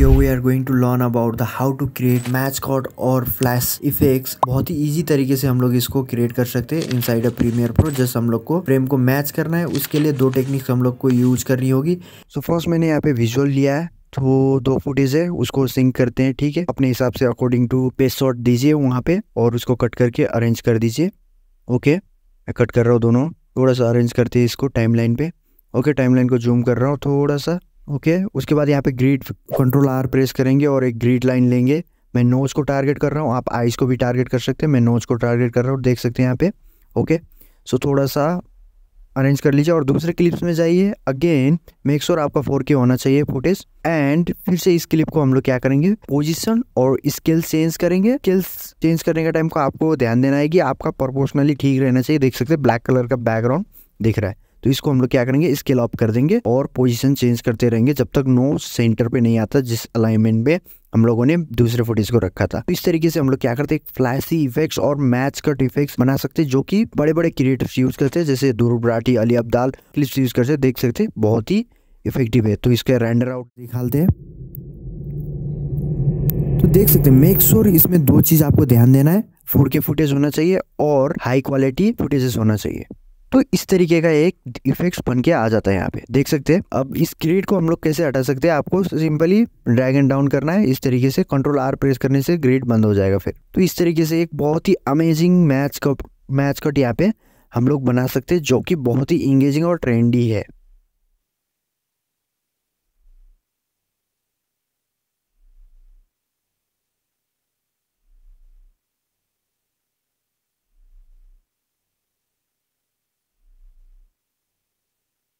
Here we are going to learn about the how to create mascot और flash effects बहुत ही easy तरीके से हम लोग इसको create कर सकते हैं inside a Premiere Pro just हम लोग को फ्रेम को मैच करना है उसके लिए दो टेक्निक्स हम लोग को यूज करनी होगी सो so फर्स्ट मैंने यहाँ पे विजुअल लिया है तो दो फुटेज है उसको सिंक करते हैं ठीक है अपने हिसाब से अकॉर्डिंग टू पेस्ट शॉट दीजिए वहाँ पे और उसको कट करके अरेंज कर दीजिए ओके मैं कट कर रहा हूँ दोनों थोड़ा सा अरेंज करते हैं इसको टाइमलाइन पे ओके टाइमलाइन को जूम कर रहा हूँ थोड़ा सा ओके उसके बाद यहाँ पे ग्रीड कंट्रोल आर प्रेस करेंगे और एक ग्रीड लाइन लेंगे मैं नोज को टारगेट कर रहा हूँ आप आइज़ को भी टारगेट कर सकते हैं मैं नोज को टारगेट कर रहा हूँ देख सकते हैं यहाँ पे ओके सो थोड़ा सा अरेंज कर लीजिए और दूसरे क्लिप्स में जाइए अगेन मेक श्योर आपका फोर के होना चाहिए फोटेज एंड फिर से इस क्लिप को हम लोग क्या करेंगे पोजिशन और स्केल चेंज करेंगे स्केल चेंज करने का टाइम को आपको ध्यान देना है कि आपका प्रोपोर्शनली ठीक रहना चाहिए देख सकते हैं ब्लैक कलर का बैकग्राउंड दिख रहा है तो इसको हम लोग क्या करेंगे स्केल अप कर देंगे और पोजिशन चेंज करते रहेंगे जब तक नो सेंटर पे नहीं आता जिस अलाइनमेंट में हम लोगों ने दूसरे फुटेज को रखा था तो इस तरीके से हम लोग क्या करते हैं फ्लैशी इफेक्ट्स और मैच कट इफेक्ट्स बना सकते हैं जो कि बड़े बड़े क्रिएटर्स यूज करते हैं जैसे दूर बराठी अली अब्दाल क्लिप्स यूज करते देख सकते हैं बहुत ही इफेक्टिव है तो इसका रेंडर आउट निकालते हैं तो देख सकते हैं मेक श्योर इसमें दो चीज़ आपको ध्यान देना है फोर के फुटेज होना चाहिए और हाई क्वालिटी फुटेजेस होना चाहिए तो इस तरीके का एक इफेक्ट्स बन के आ जाता है यहाँ पे देख सकते हैं अब इस ग्रेड को हम लोग कैसे हटा सकते हैं आपको सिंपली ड्रैग एंड डाउन करना है इस तरीके से कंट्रोल आर प्रेस करने से ग्रेड बंद हो जाएगा फिर तो इस तरीके से एक बहुत ही amazing match cut match cut यहाँ पे हम लोग बना सकते हैं जो कि बहुत ही इंगेजिंग और ट्रेंडी है